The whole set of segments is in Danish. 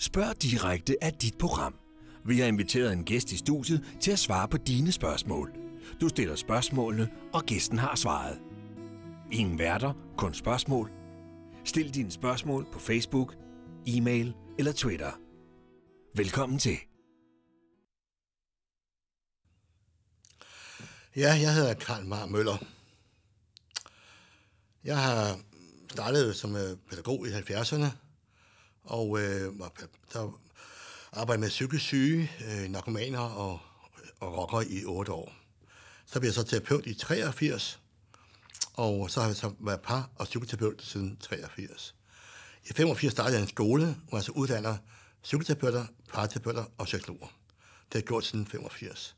Spørg direkte af dit program. Vi har inviteret en gæst i studiet til at svare på dine spørgsmål. Du stiller spørgsmålene, og gæsten har svaret. Ingen værter, kun spørgsmål. Stil dine spørgsmål på Facebook, e-mail eller Twitter. Velkommen til. Ja, jeg hedder Karl Mar Møller. Jeg har startet som øh, pædagog i 70'erne, og øh, der arbejdede med psykisk syge, øh, narkomaner og, og rockere i 8 år. Så blev jeg så terapeut i 83, og så har jeg så været par og psykoterapeut siden 83. I 85 startede jeg en skole, hvor jeg så uddanner psykoterapeuter, parterapeuter og psykologer. Det har jeg gjort siden 85.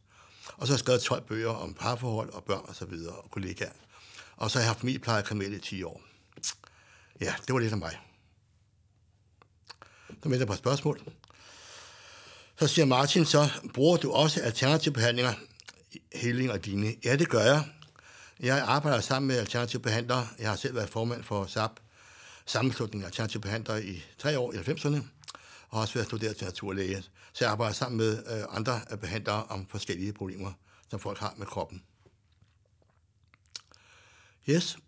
Og så har jeg skrevet 12 bøger om parforhold og børn og så videre og kollegaer. Og så har jeg haft familiepleje kriminelle i 10 år. Ja, det var lidt af mig som venter på spørgsmål. Så siger Martin så, bruger du også alternative behandlinger, heling og dine? Ja, det gør jeg. Jeg arbejder sammen med alternative behandlere. Jeg har selv været formand for SAP, sammenslutningen af alternative behandlere i tre år i 90'erne, og har også været studeret til naturlæge. Så jeg arbejder sammen med øh, andre behandlere om forskellige problemer, som folk har med kroppen. Yes.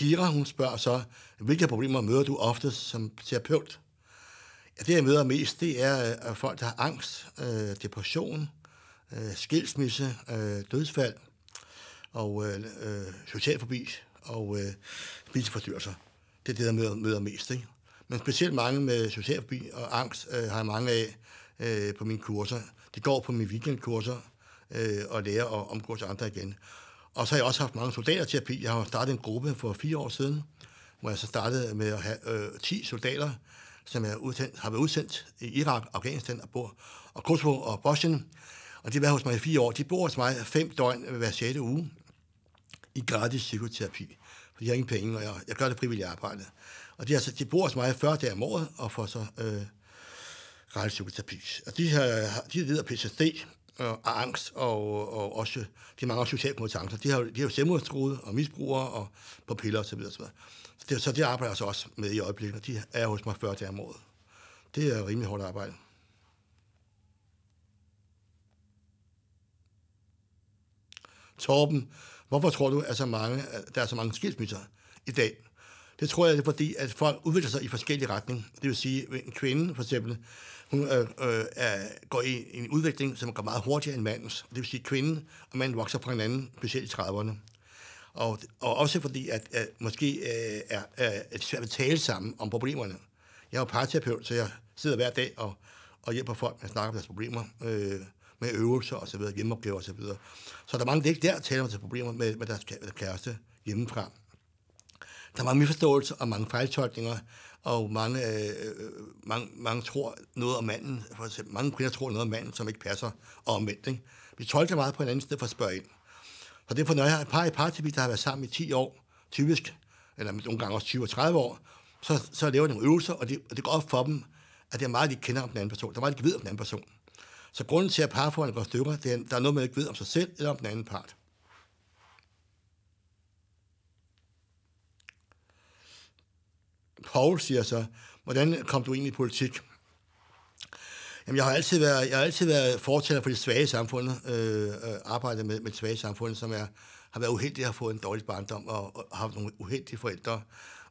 Kira, hun spørger så, hvilke problemer møder du ofte som terapeut? Ja, det, jeg møder mest, det er øh, folk, der har angst, øh, depression, øh, skilsmisse, øh, dødsfald og øh, øh, socialfobi og øh, spiseforstyrrelser. Det er det, jeg møder, møder mest. Ikke? Men specielt mange med socialfobi og angst øh, har jeg mange af øh, på mine kurser. Det går på mine weekendkurser øh, og lærer at omgås andre igen. Og så har jeg også haft mange soldaterterapi. Jeg har startet en gruppe for fire år siden, hvor jeg så startede med at have øh, 10 soldater, som jeg udsendt, har været udsendt i Irak, Afghanistan og, bor, og Kosovo og Bosnien. Og de har været hos mig i fire år. De bor hos mig fem døgn hver sjette uge i gratis psykoterapi. For de har ingen penge, og jeg, jeg gør det frivilligt arbejde. Og de, altså, de bor hos mig 40 dage om året og får så øh, gratis psykoterapi. Og de, har, de lider PTSD, og øh, angst, og, og også de mange sociale kompetencer. De har, jo, de har jo selvmordstruede og misbrugere og på piller osv. Så, Så, det, så det arbejder jeg også med i øjeblikket, og de er hos mig 40 dage om året. Det er rimelig hårdt arbejde. Torben, hvorfor tror du, at så mange, der er så mange skilsmisser i dag? Det tror jeg, det er fordi, at folk udvikler sig i forskellige retninger. Det vil sige, at en kvinde for eksempel, hun øh, øh, går i en udvikling, som går meget hurtigere end mandens. Det vil sige, at kvinden og manden vokser fra hinanden, specielt i 30'erne. Og, og også fordi, at, at måske øh, er, er, er svært at tale sammen om problemerne. Jeg er jo parterapeut, så jeg sidder hver dag og, og hjælper folk med at snakke om deres problemer. Øh, med øvelser og så videre, hjemmeopgaver og så videre. Så der er mange, der ikke der taler om deres problemer med, med deres kæreste hjemmefra. Der er mange misforståelser og mange fejltolkninger, og mange, øh, øh, mange, mange tror noget om manden, for eksempel, mange kvinder tror noget om manden, som ikke passer, og omvendt. Ikke? Vi tolker meget på hinanden, anden sted for at spørge ind. Så derfor, når jeg har et par i parterapi, der har været sammen i 10 år, typisk, eller nogle gange også 20 og 30 år, så, så laver de nogle øvelser, og det, og det går op for dem, at det er meget, de kender om den anden person. Der er meget, de ved om den anden person. Så grunden til, at parforholdene går stykker, det er, der er noget, man ikke ved om sig selv eller om den anden part. Paul siger så, hvordan kom du ind i politik? Jamen, jeg har altid været, jeg har altid været fortæller for de svage samfund, øh, øh, arbejdet med, med svage samfund, som er, har været uheldige at have fået en dårlig barndom og, og haft nogle uheldige forældre,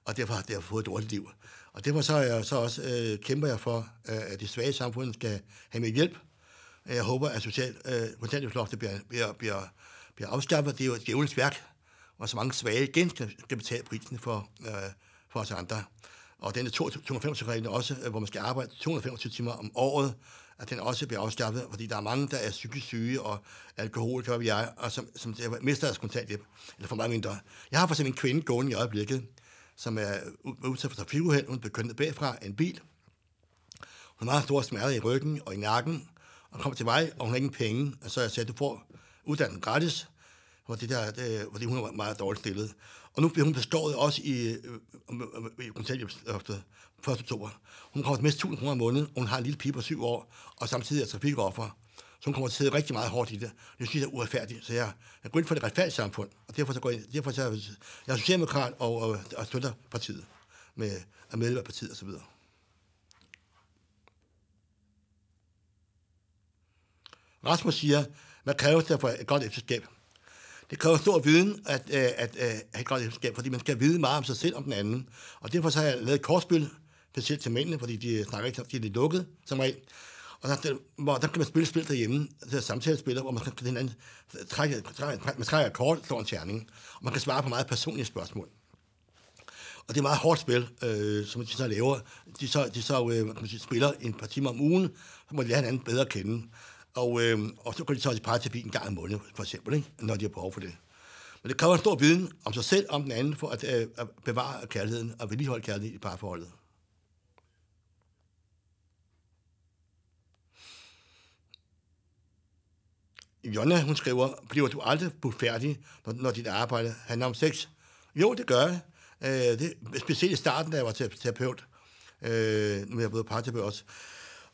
og derfor har jeg fået et dårligt liv. Og derfor så, jeg, så også, øh, kæmper jeg for, øh, at de svage samfund skal have mere hjælp. Jeg håber, at social, øh, kontanthjælpsloftet bliver, bliver, bliver, bliver afskaffet. Det er jo et djævelens værk, og så mange svage igen skal, skal betale prisen for, øh, for os andre. Og denne 225 regel også, øh, hvor man skal arbejde 225 timer om året, at den også bliver afskaffet, fordi der er mange, der er psykisk syge og alkoholikere, og jeg, og som, som mister deres kontanthjælp, eller for meget mindre. Jeg har for eksempel en kvinde gående i øjeblikket, som er udsat for trafikuheld. Hun blev kønnet bagfra en bil. Hun har meget store smerter i ryggen og i nakken, og kommer til mig, og hun har ingen penge. Og så jeg sagde, du får uddannelsen gratis, fordi, der, det, øh, fordi hun er meget dårligt stillet. Og nu bliver hun bestået også i, i, øh, i øh, øh, kontanthjælpsløftet 1. oktober. Hun kommer til mest 1000 kroner om måneden, og hun har en lille pige på syv år, og samtidig er trafikoffer. Så hun kommer til at sidde rigtig meget hårdt i det. Det synes jeg er uretfærdigt. Så jeg, jeg går ind for det retfærdige samfund, og derfor, så går jeg, derfor så, jeg er socialdemokrat og, og, og støtter partiet med at medlem af partiet osv. Rasmus siger, hvad kræves der for et godt efterskab? det kræver stor viden at, øh, at, at, øh, at, at have et godt fordi man skal vide meget om sig selv om den anden. Og derfor så har jeg lavet et kortspil, specielt til mændene, fordi de snakker ikke samtidig, de er lukket som regel. Og der, hvor der kan man spille spil derhjemme, det er samtalespillere, hvor man kan hinanden trække, trække, man trækker kort, slår en tjerning, og man kan svare på meget personlige spørgsmål. Og det er et meget hårdt spil, øh, som de så laver. De så, de så øh, man kan sige, spiller en par timer om ugen, så må de lære hinanden bedre at kende. Og, øh, og så kan de så til en gang om måneden, for eksempel, ikke? når de har behov for det. Men det kræver en stor viden om sig selv, om den anden, for at, øh, at bevare kærligheden og vedligeholde kærligheden i parforholdet. Jonna, hun skriver, bliver du aldrig færdig, når, når dit arbejde handler om sex? Jo, det gør jeg. Øh, det, specielt i starten, da jeg var terapeut, øh, nu er jeg både parterapeut også,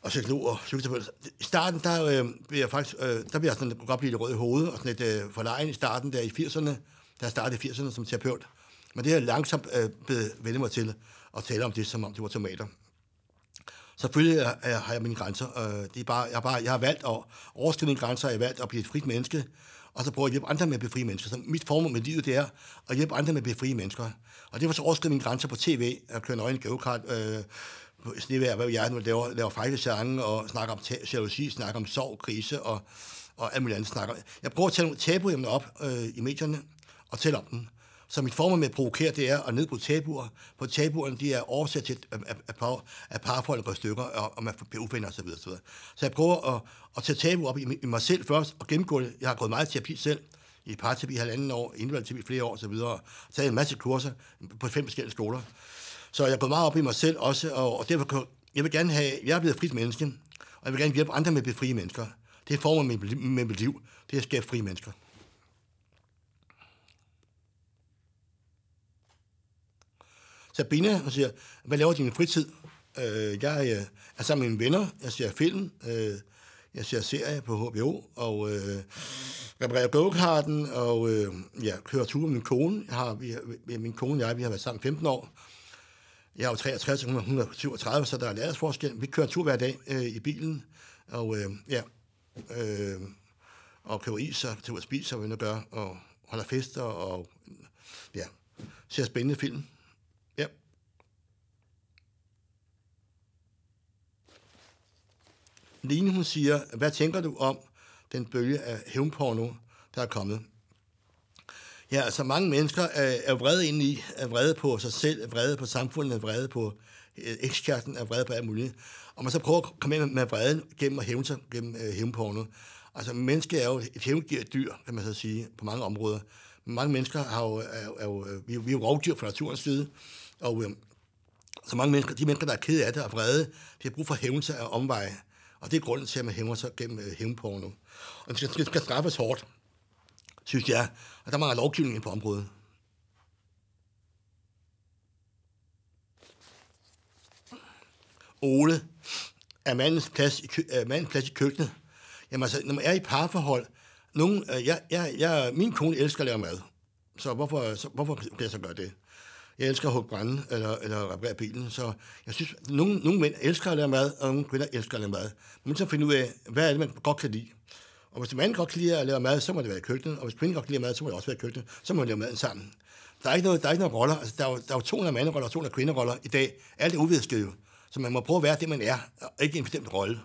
og psykolog og psykoterapeut. I starten, der øh, blev jeg faktisk, øh, der blev jeg sådan, godt blive lidt rød i hovedet, og sådan lidt øh, forlegen i starten, der i 80'erne, der startede i 80'erne som terapeut. Men det har langsomt øh, blevet vendt mig til at tale om det, som om det var tomater. Selvfølgelig er, er, har jeg mine grænser. Øh, det er bare, jeg, bare, jeg har valgt at overskride mine grænser, og jeg har valgt at blive et frit menneske, og så prøver jeg at hjælpe andre med at blive frie mennesker. Så mit formål med livet, det er at hjælpe andre med at blive frie mennesker. Og det var så overskridt mine grænser på tv, at køre nøgen gavekart, øh, snevær, hvad jeg nu laver, laver faktisk sange, og snakker om jalousi, snakker om sorg, krise, og, og alt muligt andet snakker. Jeg prøver at tage nogle tabuemner op øh, i medierne, og tale om dem. Så mit formål med at provokere, det er at nedbryde tabuer. For tabuerne, de er oversat til, at, at, at, par, at parforhold går i stykker, og, og man bliver uvenner osv. Så, videre. så jeg prøver at, at tage tabu op i, i mig selv først, og gennemgå det. Jeg har gået meget terapi selv, i parterapi halvanden år, indvalgterapi flere år osv. Så videre. taget en masse kurser på fem forskellige skoler. Så jeg går meget op i mig selv også, og, og derfor jeg vil gerne have, jeg er blevet frit menneske, og jeg vil gerne hjælpe andre med at blive frie mennesker. Det er formålet med mit liv, det er at skabe frie mennesker. Sabine, hun siger, hvad laver du i din fritid? Øh, jeg øh, er sammen med mine venner, jeg ser film, øh, jeg ser serie på HBO, og øh, reparerer go-karten, og øh, jeg kører tur med min kone. Jeg har, vi, min kone og jeg, vi har været sammen 15 år, jeg er jo 63, hun er 137, så der er en aldersforskel. Vi kører en tur hver dag øh, i bilen, og øh, ja, øh, og køber is og at spise, og hvad vi nu gør, og holder fester, og ja, ser spændende film. Ja. Line, hun siger, hvad tænker du om den bølge af hævnporno, der er kommet? Ja, altså mange mennesker er, er vrede ind i, er vrede på sig selv, er vrede på samfundet, er vrede på øh, ekskæresten, er vrede på alt muligt. Og man så prøver at komme ind med, med vreden gennem at hæve sig, gennem øh, hævnporno. Altså mennesker er jo et hævngivet dyr, kan man så sige, på mange områder. Mange mennesker har jo, er, er jo, øh, vi, er jo rovdyr fra naturens side, og øh, så mange mennesker, de mennesker, der er ked af det og vrede, de har brug for hævnelse af omveje. Og det er grunden til, at man hæver sig gennem øh, hævnporno. Og det skal, det skal straffes hårdt synes jeg. at der mangler lovgivningen på området. Ole, er mandens plads i, kø- er mandens plads i køkkenet? Jamen altså, når man er i parforhold, nogen, øh, jeg, jeg, jeg, min kone elsker at lave mad. Så hvorfor, så, hvorfor kan jeg så gøre det? Jeg elsker at hugge brænde eller, eller reparere bilen, så jeg synes, at nogle, nogle mænd elsker at lave mad, og nogle kvinder elsker at lave mad. Man må så finde ud af, hvad er det, man godt kan lide. Og hvis manden godt kan lide at lave mad, så må det være i køkkenet. Og hvis kvinden godt kan lide mad, så må det også være i køkkenet. Så må man lave maden sammen. Der er ikke noget, der er ikke noget roller. Altså, der, er der er jo 200 manderoller og 200 kvinderoller i dag. Alt er uvidstøvet. Så man må prøve at være det, man er, og ikke en bestemt rolle.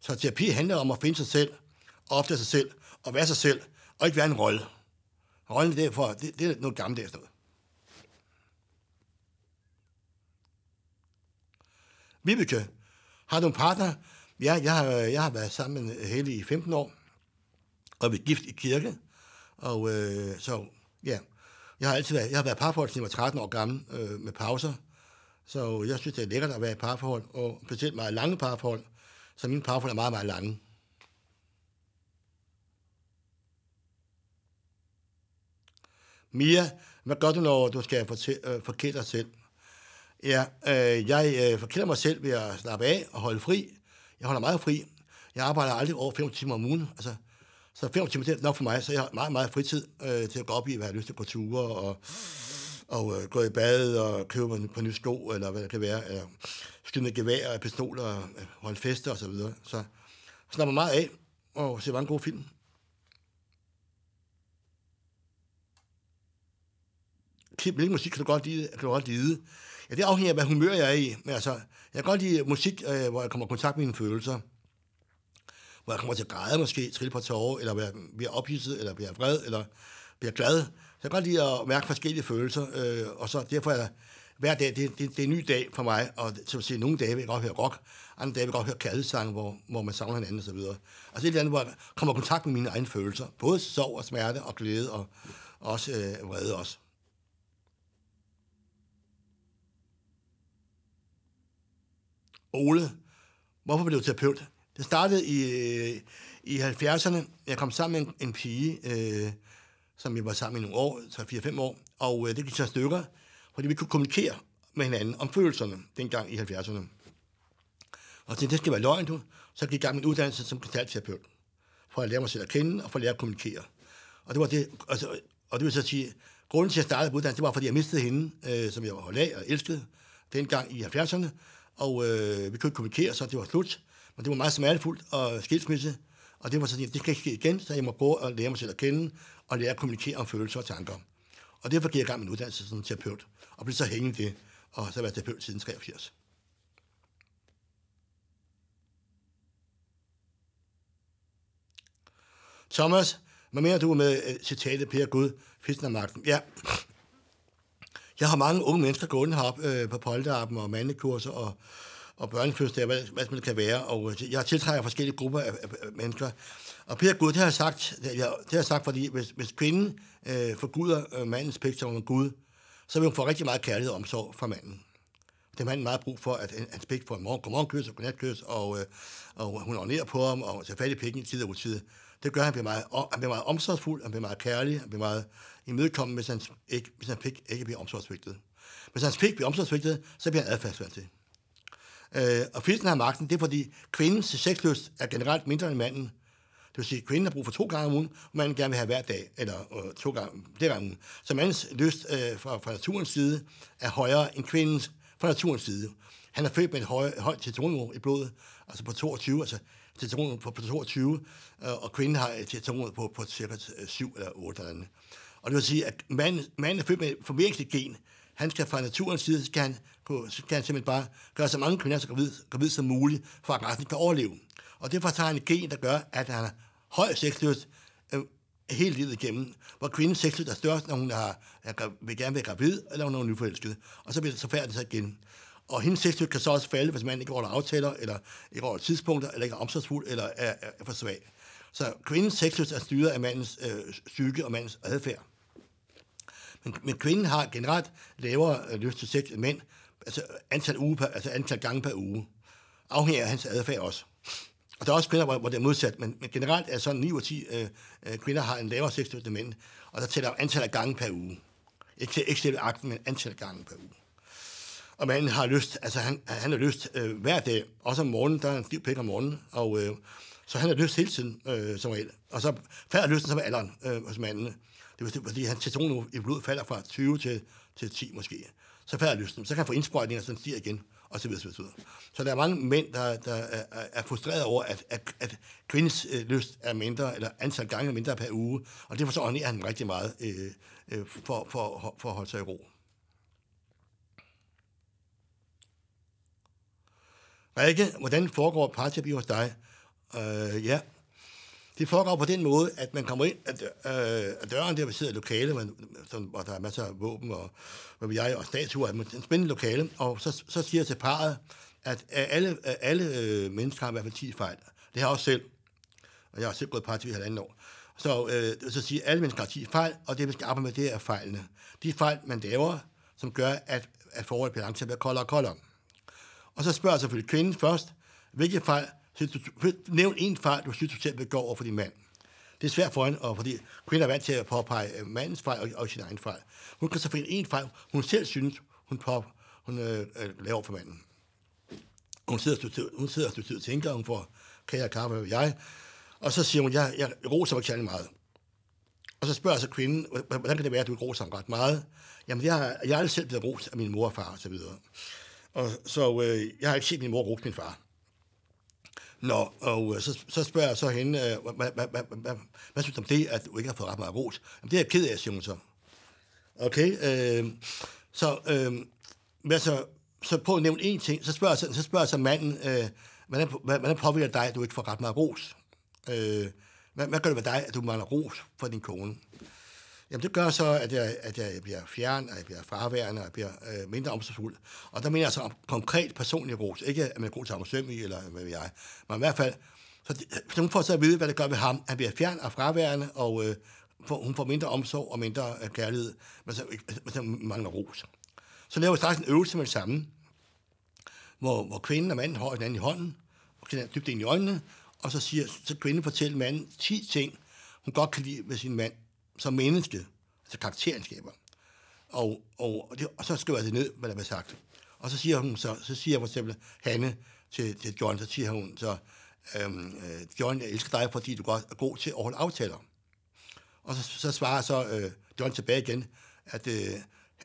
Så terapi handler om at finde sig selv, og opdage sig selv, og være sig selv, og ikke være en rolle. Rollen derfor, det, det er noget gammeldags noget. Vibeke, har du en partner? Ja, jeg, har, jeg har været sammen med Helle i 15 år og blev gift i kirke. Og øh, så, ja, jeg har altid været, jeg har været parforhold, siden jeg var 13 år gammel, øh, med pauser. Så jeg synes, det er lækkert at være i parforhold, og specielt meget lange parforhold. Så mine parforhold er meget, meget lange. Mia, hvad gør du, når du skal fortæ- øh, forkæle dig selv? Ja, øh, jeg øh, forkæler mig selv ved at slappe af og holde fri. Jeg holder meget fri. Jeg arbejder aldrig over 5 timer om ugen. Altså, så 25 det er nok for mig, så jeg har meget, meget fritid øh, til at gå op i, hvad jeg har lyst til at gå ture og, og øh, gå i bad og købe mig på ny sko, eller hvad det kan være, eller skyde med gevær og pistoler og øh, holde fester osv. Så, videre. så snapper meget af og se mange gode film. Hvilken musik kan du godt lide? Kan du godt lide? Ja, det afhænger af, hvad humør jeg er i. Men altså, jeg kan godt lide musik, øh, hvor jeg kommer i kontakt med mine følelser hvor jeg kommer til at græde måske, trille på tårer, eller være, bliver ophidset, eller bliver vred, eller bliver glad. Så jeg kan godt lide at mærke forskellige følelser, øh, og så derfor er hver dag, det, det, det er en ny dag for mig, og som siger, nogle dage vil jeg godt høre rock, andre dage vil jeg godt høre kærlighedssange, hvor, hvor man savner hinanden osv. Altså et eller andet, hvor jeg kommer i kontakt med mine egne følelser, både sorg og smerte og glæde, og også øh, vrede også. Ole, hvorfor blev du terapeut? Det startede i, øh, i 70'erne. Jeg kom sammen med en, en pige, øh, som jeg var sammen i nogle år, så 4-5 år, og øh, det gik så stykker, fordi vi kunne kommunikere med hinanden om følelserne dengang i 70'erne. Og så det skal være løgn, du. Så gik jeg i gang med en uddannelse som gestaltterapeut, for at lære mig selv at kende og for at lære at kommunikere. Og det var det, altså, og det vil så sige, grunden til, at jeg startede på uddannelsen, det var, fordi jeg mistede hende, øh, som jeg var holdt af og elskede dengang i 70'erne, og øh, vi kunne ikke kommunikere, så det var slut. Og det var meget smertefuldt og skilsmisse. Og det var sådan, at det skal ikke ske igen, så jeg må prøve at lære mig selv at kende, og lære at kommunikere om følelser og tanker. Og derfor gik jeg i gang med en uddannelse som terapeut, og blev så hængende det, og så var jeg været terapeut siden 83. Thomas, hvad mener du med øh, citatet Per Gud, Fisken af Magten? Ja, jeg har mange unge mennesker gående heroppe øh, på polterappen og mandekurser og og børnefødsdag, hvad, hvad man kan være, og øh, jeg tiltrækker forskellige grupper af, af, af mennesker. Og Per Gud, det har jeg sagt, det, jeg, det har jeg sagt fordi hvis, hvis kvinden øh, forguder øh, mandens pigtråd som Gud, så vil hun få rigtig meget kærlighed og omsorg fra manden. Det har manden meget brug for, at hans pik får en morgen, godmorgenkys og godnatkys, og, øh, og hun ordnerer på ham, og tager fat i pikken i tid og utide. Det gør, at han bliver, meget, han bliver meget omsorgsfuld, han bliver meget kærlig, han bliver meget imødekommende, hvis hans, ikke, hvis hans pik ikke bliver omsorgsvigtet. Hvis hans pik bliver omsorgsvigtet, så bliver han adfærdsvandt til. Øh, og fisken har magten, det er fordi kvindens sexlyst er generelt mindre end manden. Det vil sige, at kvinden har brug for to gange om ugen, og manden gerne vil have hver dag, eller øh, to gange, det gange om ugen. Så mandens lyst øh, fra, fra naturens side er højere end kvindens fra naturens side. Han er født med et høj, højt testosteronniveau i blodet, altså på 22, altså testosteron på, på 22, øh, og kvinden har testosteron på, på cirka 7 øh, eller 8 eller andet. Og det vil sige, at manden, manden er født med et gen, han skal fra naturens side, skal han, på, skal han simpelthen bare gøre så mange kvinder så gravid, gravid som muligt, for at resten kan overleve. Og derfor tager han et gen, der gør, at han har høj sexlyst øh, hele livet igennem, hvor kvindens sexlyst er størst, når hun har, er, vil gerne være gravid, eller når hun er nyforelsket. Og så bliver det så færdigt så igen. Og hendes sexlyst kan så også falde, hvis man ikke holder aftaler, eller ikke holder tidspunkter, eller ikke er omsorgsfuld, eller er, er for svag. Så kvindens sexlyst er styret af mandens øh, psyke og mandens adfærd. Men, men kvinden har generelt lavere øh, lyst til sex end mænd, altså antal, uge per, altså antal gange per uge. Afhænger af hans adfærd også. Og der er også kvinder, hvor, hvor det er modsat, men, men generelt er sådan 9 ud af 10 øh, øh, kvinder har en lavere sexlyst end mænd, og der tæller antal af gange per uge. Ikke, ikke selv akten, men antal af gange per uge. Og manden har lyst, altså han, han har lyst øh, hver dag, også om morgenen, der er en stiv pæk om morgenen, og øh, så han har lyst hele tiden, øh, som regel. Og så falder lysten så er alderen øh, hos manden. Det vil sige, at hans testosteron i blodet falder fra 20 til, til 10 måske. Så falder lysten. Så kan han få indsprøjtninger, så den stiger igen, og så videre, så videre. Så der er mange mænd, der, der er, frustreret over, at, at, at kvindens øh, lyst er mindre, eller antal gange mindre per uge, og det så onanerer han rigtig meget øh, øh, for, for, for at holde sig i ro. Rikke, hvordan foregår parterapi hos dig? Øh, ja, det foregår på den måde, at man kommer ind af øh, døren, der ved sidder lokale, hvor der er masser af våben og, hvad jeg, og statuer, men en spændende lokale, og så, så siger jeg til parret, at alle, alle øh, mennesker har i hvert fald 10 fejl. Det har jeg også selv, og jeg har selv gået til i halvanden år. Så, øh, så siger alle mennesker har 10 fejl, og det, vi skal arbejde med, det er fejlene. De fejl, man laver, som gør, at, at forholdet balance bliver koldere og koldere. Og så spørger jeg selvfølgelig kvinden først, hvilke fejl nævn en fejl, du synes, du selv gå over for din mand. Det er svært for hende, og fordi kvinder er vant til at påpege øh, mandens fejl og, og sin egen fejl. Hun kan så finde en fejl, hun selv synes, hun, pop, hun øh, øh, laver for manden. Hun sidder, støt, hun sidder og og tænker, hun får kage og kaffe, med jeg. Og så siger hun, jeg, jeg roser mig særlig meget. Og så spørger så kvinden, hvordan kan det være, at du roser mig ret meget? Jamen, jeg, har, jeg er aldrig selv blevet roset af min mor og far, og så videre. Og så øh, jeg har ikke set min mor rose min far. Nå, og øh, så, så spørger jeg så hende, hvad, øh, hvad, hvad, hvad, hvad, hvad synes du om det, at du ikke har fået ret meget ros? Jamen, det er jeg ked af, siger hun så. Okay, øh, så, øh, hvad så, så prøv at nævne en ting, så spørger, så, så spørger så manden, øh, hvordan, hvordan påvirker dig, at du ikke får ret meget ros? Øh, hvad, hvad gør det ved dig, at du mangler ros for din kone? Jamen det gør så, at jeg, at jeg bliver fjern, at jeg bliver fraværende, at jeg bliver øh, mindre omsorgsfuld. Og der mener jeg så om konkret personlig ros. Ikke at man er god til at eller hvad ved jeg. Men i hvert fald, så, det, øh, så hun får så at vide, hvad det gør ved ham. Han bliver fjern og fraværende, og øh, for, hun får mindre omsorg og mindre øh, kærlighed, men så, øh, men så mangler ros. Så laver vi straks en øvelse med det samme, hvor, hvor kvinden og manden holder hinanden i hånden, og kvinden dybt ind i øjnene, og så siger så kvinden fortæller manden 10 ting, hun godt kan lide ved sin mand, som menneske, altså karakterenskaber. Og, og, og, det, og så skriver jeg det ned, hvad der bliver sagt. Og så siger hun så, så siger for eksempel Hanne til, til John, så siger hun så, øhm, øh, John, jeg elsker dig, fordi du godt er god til at holde aftaler. Og så, så svarer så øh, John tilbage igen, at øh,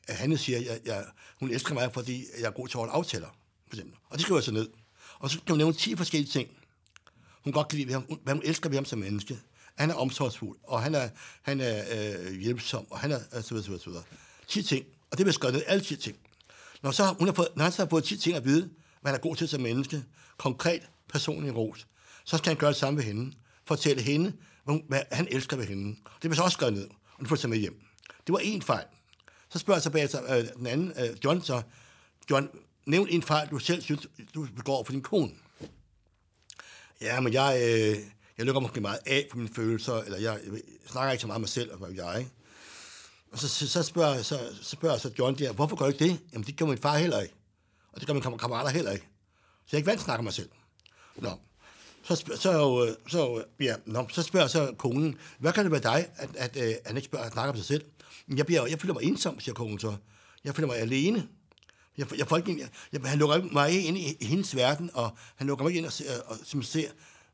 Hanne siger, jeg, jeg, hun elsker mig, fordi jeg er god til at holde aftaler. For eksempel. Og det skriver jeg så ned. Og så kan hun nævne 10 forskellige ting, hun godt kan lide, hvad hun, hvad hun elsker ved ham som menneske han er omsorgsfuld, og han er, han er øh, hjælpsom, og han er altså, så videre, så videre, så videre. 10 ting, og det vil skrive ned, alle 10 ting. Når, så, hun har fået, når han så har fået 10 ting at vide, hvad han er god til som menneske, konkret, personlig ros, så skal han gøre det samme ved hende. Fortælle hende, hvad, hun, hvad han elsker ved hende. Det vil så også skrive ned, og det får sig med hjem. Det var en fejl. Så spørger jeg så bagefter øh, den anden, øh, John, så, John, nævn en fejl, du selv synes, du begår for din kone. Ja, men jeg, øh, jeg lukker måske meget af på mine følelser, eller jeg, jeg snakker ikke så meget om mig selv, og hvad jeg, ikke? Og så, så, spørger, jeg, så, så spørger jeg så John der, hvorfor gør du ikke det? Jamen, det gør min far heller ikke. Og det gør min kammerater heller ikke. Så jeg er ikke vant til at snakke om mig selv. Nå. Så, så, så, så, ja, nå, så spørger så konen, hvad kan det være dig, at, at, at øh, han ikke spørger, at snakker om sig selv? Jeg, bliver, jeg føler mig ensom, siger konen så. Jeg føler mig alene. Jeg, jeg får jeg, jeg, han lukker mig ikke ind i hendes verden, og han lukker mig ikke ind og, og, og, og som ser,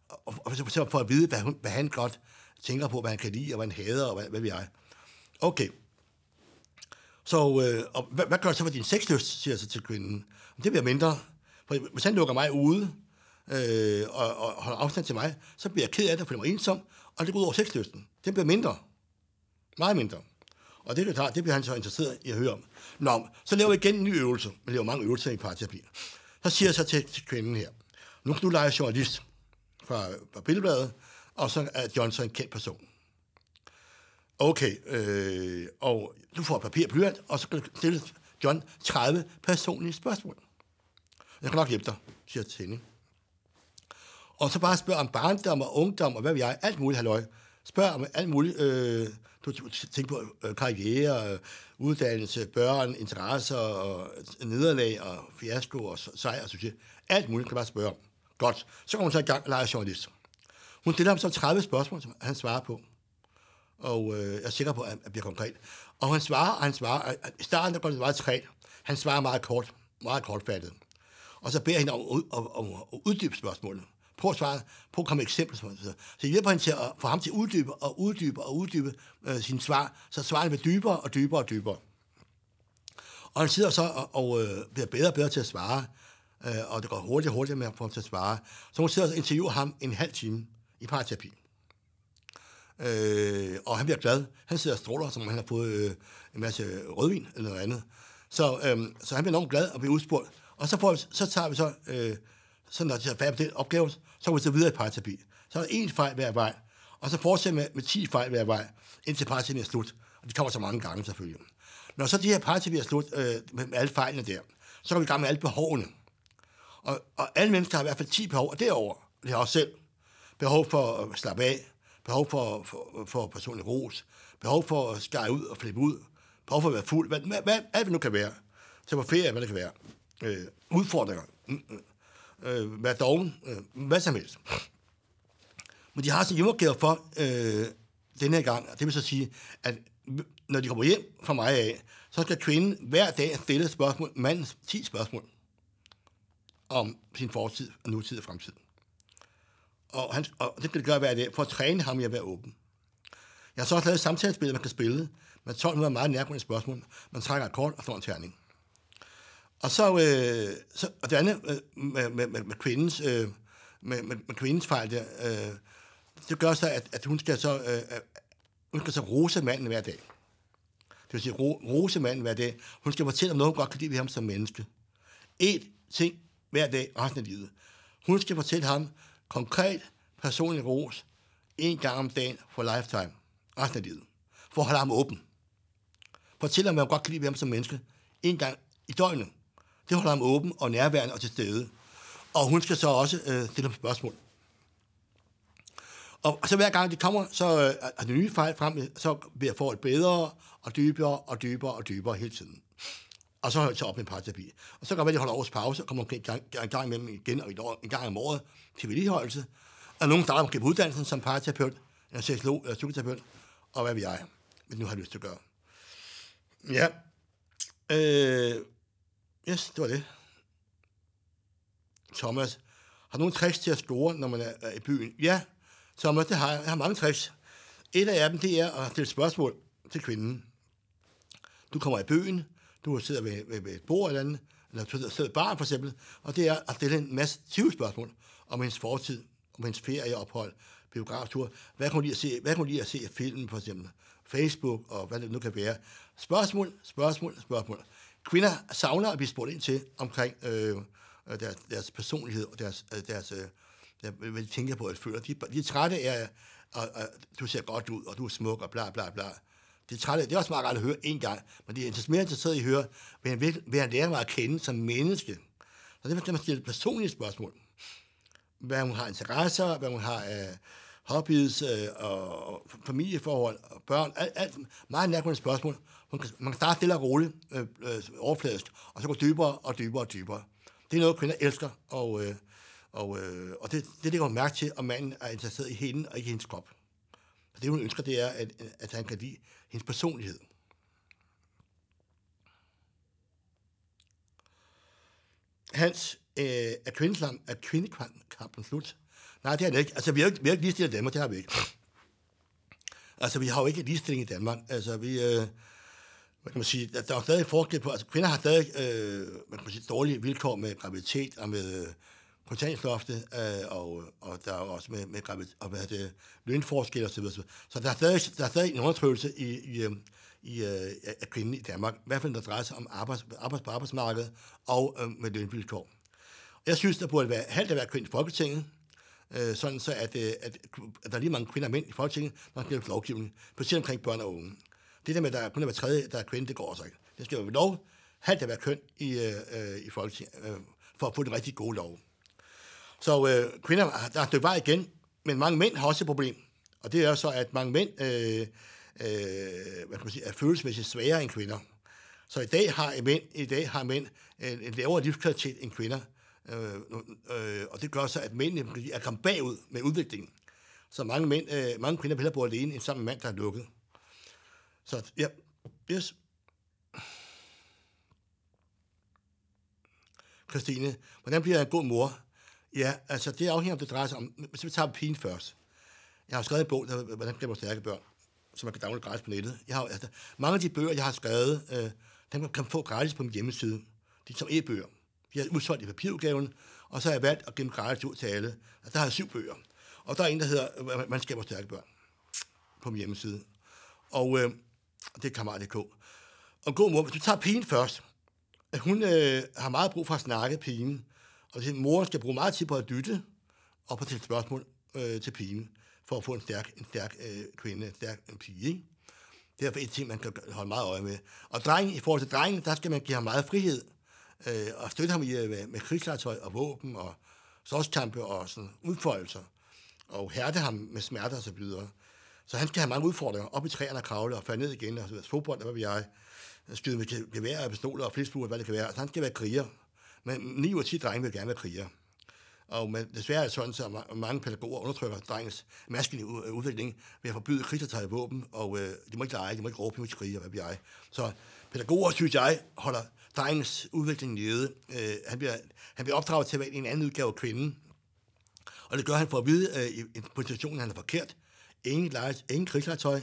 og, og så for at vide, hvad, hun, hvad han godt tænker på, hvad han kan lide, og hvad han hader, og hvad, hvad vi er. Okay. Så øh, og hvad, hvad gør du så for din sexlyst, siger jeg så til kvinden. Det bliver mindre. For hvis han lukker mig ude, øh, og, og holder afstand til mig, så bliver jeg ked af det, føler mig ensom, og det går ud over sexlysten. Den bliver mindre. Meget mindre. Og det er klart, det bliver han så interesseret i at høre om. Nå, så laver vi igen en ny øvelse. Man laver mange øvelser i parterapi. Så siger jeg så til, til kvinden her, nu kan du lege journalist fra, fra Billedbladet, og så er Johnson en kendt person. Okay, øh, og du får papir på blyant, og så kan du stille John 30 personlige spørgsmål. Jeg kan nok hjælpe dig, siger Tini. Og så bare spørg om barndom og ungdom, og hvad vi er, alt muligt halløj. Spørg om alt muligt, øh, du tænker på øh, karriere, øh, uddannelse, børn, interesser, og nederlag og fiasko og sejr og succes. Alt muligt kan bare spørge om. Godt. Så går hun så i gang og leger journalist. Hun stiller ham så 30 spørgsmål, som han svarer på. Og øh, jeg er sikker på, at det bliver konkret. Og han svarer, og han svarer. I starten der går det meget træt. Han svarer meget kort, meget kortfattet. Og så beder jeg hende om, om, om, om at uddybe spørgsmålene. Prøv at svare, prøv at komme med eksempler. Så jeg hjælper hende til at få ham til at uddybe og uddybe og uddybe øh, sine svar, så svarene bliver dybere og dybere og dybere. Og han sidder så og, og øh, bliver bedre og bedre til at svare øh, og det går hurtigt og hurtigt med at få ham til at svare. Så hun sidder og interviewer ham en halv time i parterapi. Øh, og han bliver glad. Han sidder og stråler, som han har fået øh, en masse rødvin eller noget andet. Så, øh, så han bliver enormt glad og bliver udspurgt. Og så, får vi, så tager vi så, øh, så når de har færdig med den opgave, så går vi så videre i parterapi. Så er der én fejl hver vej, og så fortsætter med, med 10 fejl hver vej, indtil parterapien er slut. Og det kommer så mange gange selvfølgelig. Når så de her parterapier er slut øh, med alle fejlene der, så går vi i gang med alle behovene. Og, og alle mennesker har i hvert fald 10 behov, og derover. Det har også selv. Behov for at slappe af, behov for, for, for personlig ros, behov for at skære ud og flippe ud, behov for at være fuld, hvad, hvad, hvad alt det nu kan være. til på ferie, hvad det kan være. Øh, udfordringer. Mm, mm. Øh, være doven. Øh, hvad som helst. Men de har sin hjemmeopgave for øh, den her gang, og det vil så sige, at når de kommer hjem fra mig af, så skal kvinden hver dag stille spørgsmål, mandens 10 spørgsmål om sin fortid, og nutid og fremtid. Og, han, og det kan det gøre hver dag, for at træne ham i at være åben. Jeg har så også lavet samtalespil, man kan spille, med 1200 meget nærgående spørgsmål. Man trækker et kort og slår en terning. Og så, øh, så og det andet øh, med, med, med, med, kvindens, øh, med, med, med kvindens fejl, der, øh, det gør så, at, at hun skal så, øh, øh hun skal så rose manden hver dag. Det vil sige, ro, rose manden hver dag. Hun skal fortælle om noget, hun godt kan lide ved ham som menneske. Et ting hver dag resten af livet. Hun skal fortælle ham konkret personlig ros en gang om dagen for lifetime resten af livet. For at holde ham åben. Fortæl ham, hvad hun godt kan lide ved ham som menneske. En gang i døgnet. Det holder ham åben og nærværende og til stede. Og hun skal så også øh, stille ham spørgsmål. Og så hver gang de kommer, så øh, er det nye fejl frem, så bliver forholdet bedre og dybere og dybere og dybere hele tiden og så så op med parterapi. Og så kan man være, at holder års pause, og kommer en gang, en gang dem igen og et år, en gang om året til vedligeholdelse. Og nogen starter måske på uddannelsen som parterapeut, eller sexolog, eller psykoterapeut, og hvad vi jeg, hvis nu har lyst til at gøre. Ja. Øh, yes, det var det. Thomas, har du nogle tricks til at score, når man er i byen? Ja, Thomas, det har jeg. Jeg har mange tricks. Et af dem, det er at stille spørgsmål til kvinden. Du kommer i byen, du sidder ved, ved, ved et bord eller andet, eller du sidder ved barn for eksempel, og det er at stille en masse spørgsmål om hendes fortid, om hendes ferieophold, biograftur. Hvad kan hun lide at se, hvad kan hun at se af film for eksempel? Facebook og hvad det nu kan være. Spørgsmål, spørgsmål, spørgsmål. Kvinder savner at blive spurgt ind til omkring øh, deres, deres personlighed og deres, øh, deres øh, hvad de tænker på at føler. De, de er trætte af, at, at, at, du ser godt ud, og du er smuk, og bla bla bla det, træller, det er også meget rart at høre en gang, men det er mere interesseret i at høre, hvad han, vil, vil han lærer mig at kende som menneske? Så det er, man et personlige spørgsmål. Hvad hun har interesser, hvad hun har uh, hobbies uh, og familieforhold og børn. Alt, alt meget nærmere spørgsmål. Hun kan, man kan starte stille og roligt, uh, uh, overfladisk, og så gå dybere og dybere og dybere. Det er noget, kvinder elsker, og, uh, og, uh, og det, det lægger hun mærke til, om manden er interesseret i hende og ikke i hendes krop. Og det, hun ønsker, det er, at, at han kan lide hendes personlighed. Hans, øh, er, kvindekamp, er kvindekampen slut? Nej, det er det ikke. Altså, vi har ikke, vi har ikke ligestillet Danmark, det har vi ikke. Altså, vi har jo ikke ligestilling i Danmark. Altså, vi... Øh, hvad kan man sige, der, der er stadig forskel på, altså kvinder har stadig, øh, man kan sige, dårlige vilkår med graviditet og med, på tansloftet, øh, og, og der er også med, med, gravid, og hvad det, lønforskel osv. så Så der er stadig, der er stadig en undertrykkelse i, i, øh, i, øh, i, i, i Danmark, i hvert fald når det drejer sig om arbejds, arbejds på arbejdsmarkedet og øh, med lønvilkår. jeg synes, der burde være halvt af hver kvinde i Folketinget, øh, sådan så at, øh, at, at, der er lige mange kvinder og mænd i Folketinget, når det gælder lovgivning, specielt omkring børn og unge. Det der med, at der kun er hver tredje, der er kvinde, det går også ikke. Det skal jo være lov, halvt af hver køn i, øh, øh, i Folketinget, øh, for at få den rigtig gode lov. Så øh, kvinder der er et vej igen, men mange mænd har også et problem. Og det er så, at mange mænd øh, øh, hvad kan man sige, er følelsesmæssigt sværere end kvinder. Så i dag har mænd, i dag har mænd en, en lavere livskvalitet end kvinder. Øh, øh, og det gør så, at mændene er kommet bagud med udviklingen. Så mange, mænd, øh, mange kvinder vil hellere bo alene end sammen med mand, der er lukket. Så ja, yes. Christine, hvordan bliver jeg en god mor? Ja, altså det afhænger om det drejer sig om. Hvis vi tager pigen først. Jeg har skrevet en bog, der, Hvordan man stærke børn, som man kan downloade gratis på nettet. Jeg har, altså, mange af de bøger, jeg har skrevet, øh, dem kan man få gratis på min hjemmeside. De er som e-bøger. De er udsolgt i papirudgaven, og så har jeg valgt at give dem gratis ud til alle. Altså, der har jeg syv bøger. Og der er en, der hedder, man skaber stærke børn på min hjemmeside. Og øh, det er kammerat.dk. Og god mor, hvis du tager pigen først, hun øh, har meget brug for at snakke, pigen. Og sin mor skal bruge meget tid på at dytte og på at stille spørgsmål øh, til pigen, for at få en stærk, en stærk øh, kvinde, en stærk en pige. Ikke? Det er et ting, man kan holde meget øje med. Og dreng, i forhold til drengen, der skal man give ham meget frihed, øh, og støtte ham i, med, øh, med krigslegetøj og våben og slåskampe og sådan udfoldelser, og hærte ham med smerter og så videre. Så han skal have mange udfordringer, op i træerne og kravle og falde ned igen, og så fodbold, og hvad vi jeg, skyde med gevær og pistoler og flisbuer, hvad det kan være. Så han skal være kriger. Men 9 ud af 10 drenge vil gerne være kriger. Og men desværre er det sådan, at så mange pædagoger undertrykker drengens maskuline øh, udvikling ved at forbyde at i våben, og øh, de må ikke lege, de må ikke råbe, de må ikke skrige, og hvad bliver jeg. Så pædagoger, synes jeg, holder drengens udvikling nede. Øh, han, bliver, han bliver opdraget til at være en anden udgave kvinden, og det gør han for at vide øh, i at han er forkert. Ingen, lege, ingen krigslegetøj,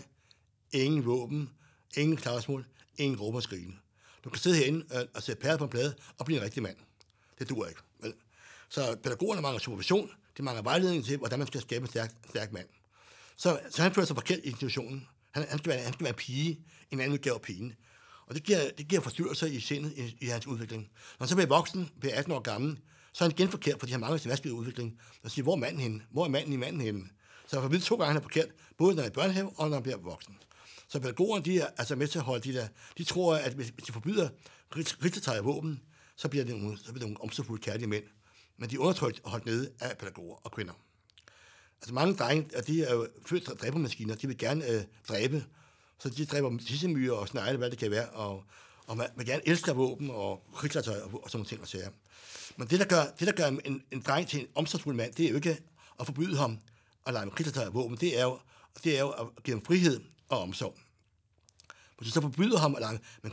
ingen våben, ingen klarsmål, ingen råb og skrigen. Du kan sidde herinde og, og sætte pæret på en plade og blive en rigtig mand. Det dur ikke. Vel? Så pædagogerne mangler supervision, de mangler vejledning til, hvordan man skal skabe en stærk, stærk mand. Så, så han føler sig forkert i institutionen. Han, han, skal være, han skal være pige, en anden udgave af pigen. Og det giver, det giver forstyrrelser i sindet i, i hans udvikling. Når han så bliver voksen, bliver 18 år gammel, så er han igen forkert, fordi han mangler sin vanskelige udvikling. Og siger, hvor er manden henne? Hvor er manden i manden henne? Så han får vidt to gange, han er forkert, både når han er i børnehave og når han bliver voksen. Så pædagogerne, de er altså med til at holde de der, de tror, at hvis de forbyder ridsetegn våben, så bliver det nogle, så bliver det nogle omsorgsfulde, kærlige mænd. Men de er undertrykt og holdt nede af pædagoger og kvinder. Altså mange drenge, og de er jo født dræbermaskiner, de vil gerne øh, dræbe. Så de dræber tissemyre og snegle, hvad det kan være, og, og man vil gerne elske våben og krigslertøj og, og sådan nogle ting og sager. Men det, der gør, det, der gør en, en dreng til en omsorgsfuld mand, det er jo ikke at forbyde ham at lege med krigslertøj og våben, det er jo, det er jo at give ham frihed og omsorg. Hvis du så forbyder ham at lege med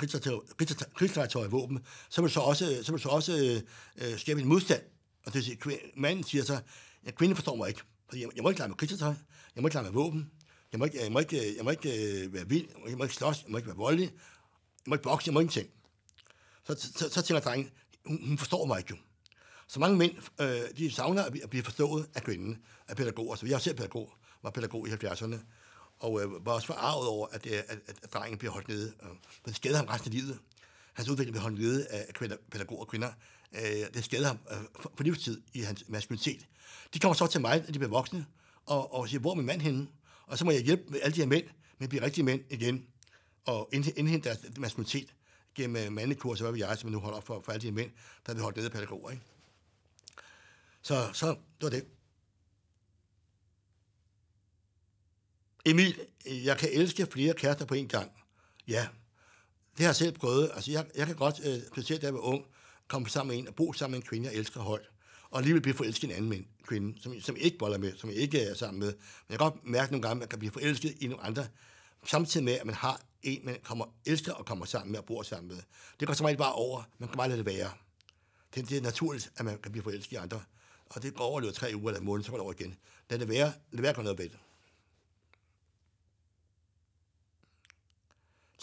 krigsretøj våben, så vil du så også, så vil du så også øh, øh skabe en modstand. Og det siger, manden siger så, at kvinden forstår mig ikke, fordi jeg, jeg må ikke lege med krigsretøj, jeg må ikke lege med våben, jeg må ikke, jeg må ikke, øh, jeg må ikke øh, være vild, jeg må ikke slås, jeg må ikke være voldelig, jeg må ikke bokse, jeg må ingenting. Så, så, så, så tænker drengen, hun, hun forstår mig ikke jo. Så mange mænd, øh, de savner at blive forstået af kvinden, af pædagoger. Så jeg har selv pædagog, var pædagog i 70'erne og øh, var også forarvet over, at, øh, at, at drengen blev holdt nede. Og øh, det skadede ham resten af livet. Hans udvikling blev holdt nede af kvinder, pædagoger og kvinder. Øh, det skadede ham øh, for, for livstid i hans maskulinitet. De kommer så til mig, når de bliver voksne, og, og siger, hvor er min mand henne? Og så må jeg hjælpe med alle de her mænd, men blive rigtige mænd igen, og indhente deres maskulinitet gennem øh, mandekurser, hvad vi jeg, som nu holder op for, for alle de mænd, der bliver holdt nede af pædagoger. Ikke? Så, så det var det. Emil, jeg kan elske flere kærester på en gang. Ja, det har jeg selv prøvet. Altså, jeg, jeg kan godt, øh, specielt da jeg var ung, komme sammen med en og bo sammen med en kvinde, jeg elsker højt. Og alligevel blive forelsket i en anden mænd, kvinde, som, som jeg ikke boller med, som jeg ikke er sammen med. Men jeg kan godt mærke nogle gange, at man kan blive forelsket i nogle andre, samtidig med, at man har en, man kommer, elsker og kommer sammen med og bor sammen med. Det går så meget bare over. Man kan bare lade det være. Det, det er naturligt, at man kan blive forelsket i andre. Og det går over i tre uger eller en måned, så går det over igen. Lad det være. Lad det være at gøre noget ved det.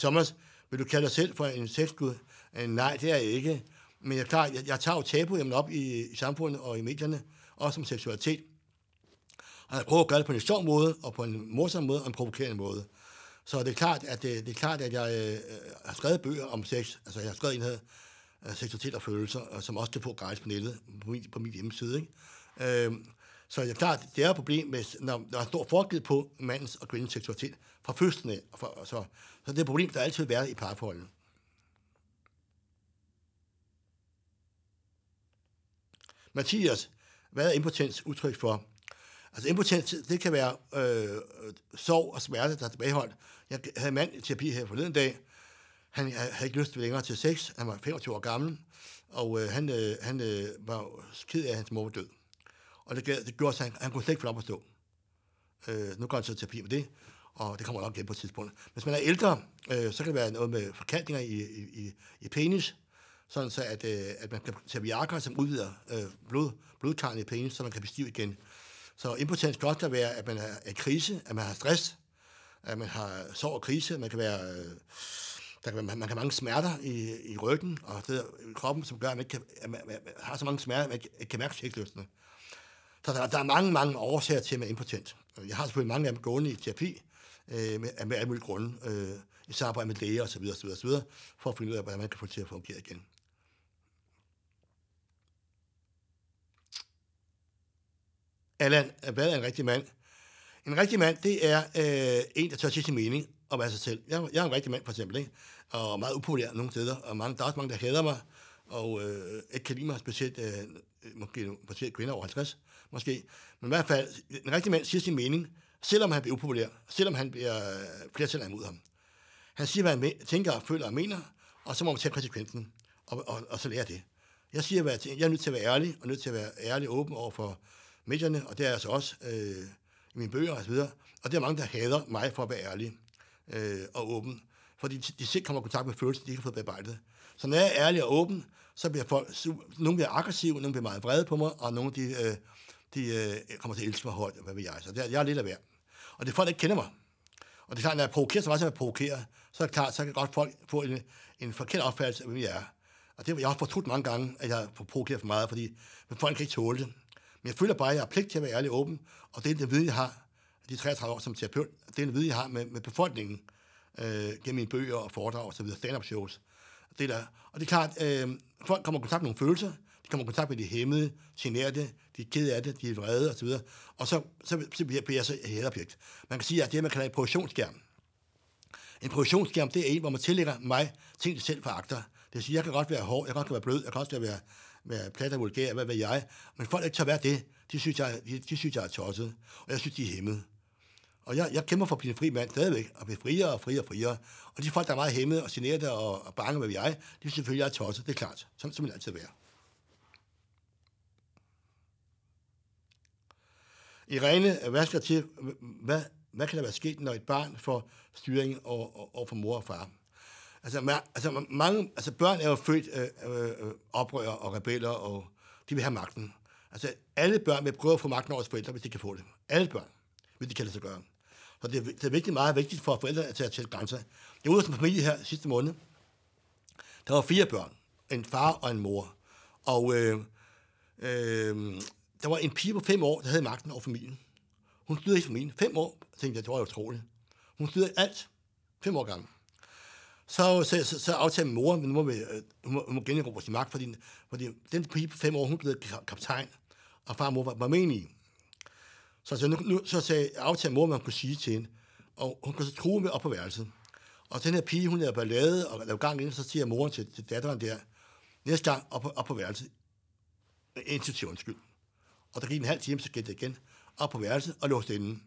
Thomas, vil du kalde dig selv for en sexgud? Øh, nej, det er jeg ikke. Men jeg, klar, jeg, jeg tager jo tabuemner op i, i samfundet og i medierne, også om seksualitet. Og jeg prøver at gøre det på en sjov måde, og på en morsom måde, og en provokerende måde. Så det er klart, at, det, øh, det er klart, at jeg øh, øh, har skrevet bøger om sex. Altså, jeg har skrevet en, her, Seksualitet og Følelser, som også kan få gratis på nettet på min, på min hjemmeside. Ikke? Øh, så det er klart, det er et problem, hvis, når der er stor forskel på mandens og kvindens seksualitet fra fødslen af. så, så det er et problem, der altid vil være i parforholdet. Mathias, hvad er impotens udtryk for? Altså impotens, det kan være øh, sorg og smerte, der er tilbageholdt. Jeg havde en mand i terapi her forleden dag. Han havde ikke lyst til længere til sex. Han var 25 år gammel, og øh, han, øh, han øh, var ked af, at hans mor var død. Og det, det gjorde, at han, han kunne slet ikke få op at stå. Øh, nu går han så terapi med det, og det kommer nok igen på et tidspunkt. Hvis man er ældre, øh, så kan det være noget med forkantninger i, i, i penis, sådan så at, øh, at man kan tage viagra, som udvider øh, blod, blodkarrene i penis, så man kan bestive igen. Så impotens kan også være, at man er i krise, at man har stress, at man har sår og krise, man kan være, øh, der kan være, man, man kan have mange smerter i, i ryggen og steder, i kroppen, som gør, at man ikke kan, at man, man har så mange smerter, at man ikke kan mærke Øh, så der, der er mange, mange årsager til, at man er impotent. Jeg har selvfølgelig mange af dem gående i terapi, øh, med, med alle mulige grunde. Øh, I samarbejde med læger osv., osv., osv., for at finde ud af, hvordan man kan få det til at fungere igen. Allan, hvad er en rigtig mand? En rigtig mand, det er øh, en, der tør sige sin mening om sig selv. Jeg, jeg er en rigtig mand, for eksempel, ikke? og meget upopulær nogle steder, og mange, der er også mange, der hader mig, og øh, ikke kan lide mig specielt, øh, måske specielt kvinder over 50 måske. Men i hvert fald, en rigtig mand siger sin mening, selvom han bliver upopulær, selvom han bliver øh, flertallet imod ham. Han siger, hvad han tænker, føler og mener, og så må man tage konsekvensen, og, og, og så lære det. Jeg siger, hvad jeg, tænker. jeg er nødt til at være ærlig, og nødt til at være ærlig og åben over for medierne, og det er jeg altså også øh, i mine bøger osv. Og, og det er mange, der hader mig for at være ærlig øh, og åben, fordi de, de selv kommer i kontakt med følelser, de ikke har fået bearbejdet. Så når jeg er ærlig og åben, så bliver folk, nogle bliver aggressive, nogle bliver meget vrede på mig, og nogle de, øh, de øh, kommer til at elske mig højt, og hvad ved jeg. Så det, er, jeg er lidt af hver. Og det er folk, der ikke kender mig. Og det er klart, når jeg provokerer så meget, som jeg provokerer, så er det klart, så kan godt folk få en, en forkert opfattelse af, hvem jeg er. Og det jeg har jeg også fortrudt mange gange, at jeg provokeret for meget, fordi men folk kan ikke tåle det. Men jeg føler bare, at jeg har pligt til at være ærlig og åben, og det er den viden, jeg har, de 33 år som terapeut, det er den viden, jeg har med, med befolkningen, øh, gennem mine bøger og foredrag og så videre, stand-up shows. Det der. Og det er klart, øh, folk kommer i kontakt med nogle følelser, kommer i kontakt med de hemmede, generer det, de er ked af det, de er vrede osv., og så, så, så bliver, jeg så et objekt. Man kan sige, at det, man kalder en projektionsskærm. En projektionsskærm, det er en, hvor man tillægger mig ting, jeg selv foragter. Det vil sige, jeg kan godt være hård, jeg kan godt være blød, jeg kan også være, være plat og vulgær, hvad ved jeg, men folk, ikke tør være det, de synes, jeg, de, de synes, jeg er tosset, og jeg synes, de er hæmmet. Og jeg, jeg kæmper for at blive en fri mand stadigvæk, og blive friere og friere og friere. Og de folk, der er meget hæmmede og generet og, og bange, med jeg, de synes selvfølgelig, jeg er tosset, det er klart. Sådan som det altid være. Irene hvad skal til, hvad, hvad kan der være sket, når et barn får styring over, over for mor og far? Altså, man, altså, mange, altså børn er jo født øh, øh, oprører og rebeller, og de vil have magten. Altså, alle børn vil prøve at få magten over forældre, hvis de kan få det. Alle børn, hvis de kan lade sig gøre. Så det er, det er virkelig meget vigtigt for forældre at tage til grænser. Jeg var som familie her sidste måned. Der var fire børn. En far og en mor. Og øh, øh, der var en pige på fem år, der havde magten over familien. Hun styrede i familien. Fem år, tænkte jeg, det var utroligt. Hun styrede alt. Fem år gammel. Så, så, så, så aftalte mor, men nu må, vi, hun må, hun må generobre sin magt, fordi, fordi den pige på fem år, hun blev kaptajn, og far og mor var, var menige. Så, så, nu, nu, så sagde, aftalte mor, hvad hun kunne sige til hende, og hun kunne så true med op på værelset. Og den her pige, hun er ballade og laver gang ind, så siger moren til, til datteren der, næste gang op, op på værelset, en til undskyld og der gik en halv time, så gik det igen op på værelset og låste inden.